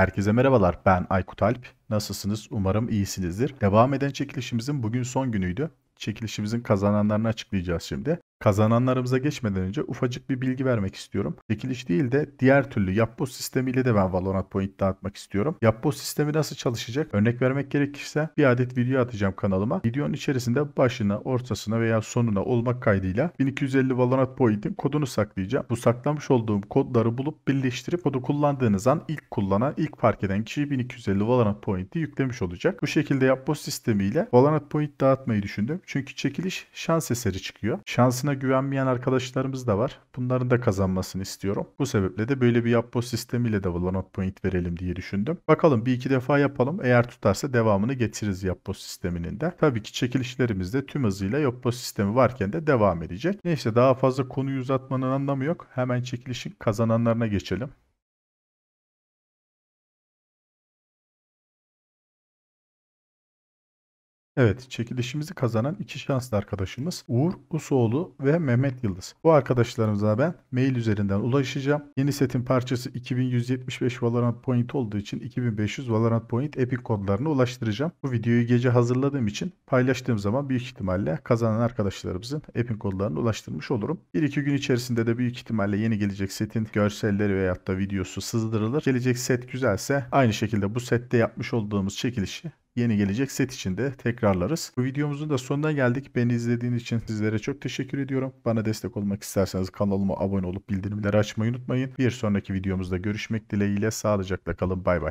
Herkese merhabalar ben Aykut Alp. Nasılsınız? Umarım iyisinizdir. Devam eden çekilişimizin bugün son günüydü. Çekilişimizin kazananlarını açıklayacağız şimdi. Kazananlarımıza geçmeden önce ufacık bir bilgi vermek istiyorum. Çekiliş değil de diğer türlü yapboz sistemiyle de ben Valorant Point dağıtmak istiyorum. Yapboz sistemi nasıl çalışacak? Örnek vermek gerekirse bir adet video atacağım kanalıma. Videonun içerisinde başına, ortasına veya sonuna olmak kaydıyla 1250 Valorant Point'in kodunu saklayacağım. Bu saklamış olduğum kodları bulup birleştirip kodu kullandığınız an ilk kullanan, ilk fark eden kişi 1250 Valorant Point'i yüklemiş olacak. Bu şekilde yapboz sistemiyle Valorant Point dağıtmayı düşündüm. Çünkü çekiliş şans eseri çıkıyor. Şansına yapısına güvenmeyen arkadaşlarımız da var. Bunların da kazanmasını istiyorum. Bu sebeple de böyle bir yapboz sistemiyle de Valorant Point verelim diye düşündüm. Bakalım bir iki defa yapalım. Eğer tutarsa devamını getiririz yapboz sisteminin de. Tabii ki çekilişlerimiz de tüm hızıyla yapboz sistemi varken de devam edecek. Neyse daha fazla konuyu uzatmanın anlamı yok. Hemen çekilişin kazananlarına geçelim. Evet, çekilişimizi kazanan iki şanslı arkadaşımız Uğur Usoğlu ve Mehmet Yıldız. Bu arkadaşlarımıza ben mail üzerinden ulaşacağım. Yeni setin parçası 2175 Valorant Point olduğu için 2500 Valorant Point Epic kodlarını ulaştıracağım. Bu videoyu gece hazırladığım için paylaştığım zaman büyük ihtimalle kazanan arkadaşlarımızın Epic kodlarını ulaştırmış olurum. 1-2 gün içerisinde de büyük ihtimalle yeni gelecek setin görselleri veyahut da videosu sızdırılır. Gelecek set güzelse aynı şekilde bu sette yapmış olduğumuz çekilişi yeni gelecek set içinde tekrarlarız. Bu videomuzun da sonuna geldik. Beni izlediğiniz için sizlere çok teşekkür ediyorum. Bana destek olmak isterseniz kanalıma abone olup bildirimleri açmayı unutmayın. Bir sonraki videomuzda görüşmek dileğiyle sağlıcakla kalın. Bay bay.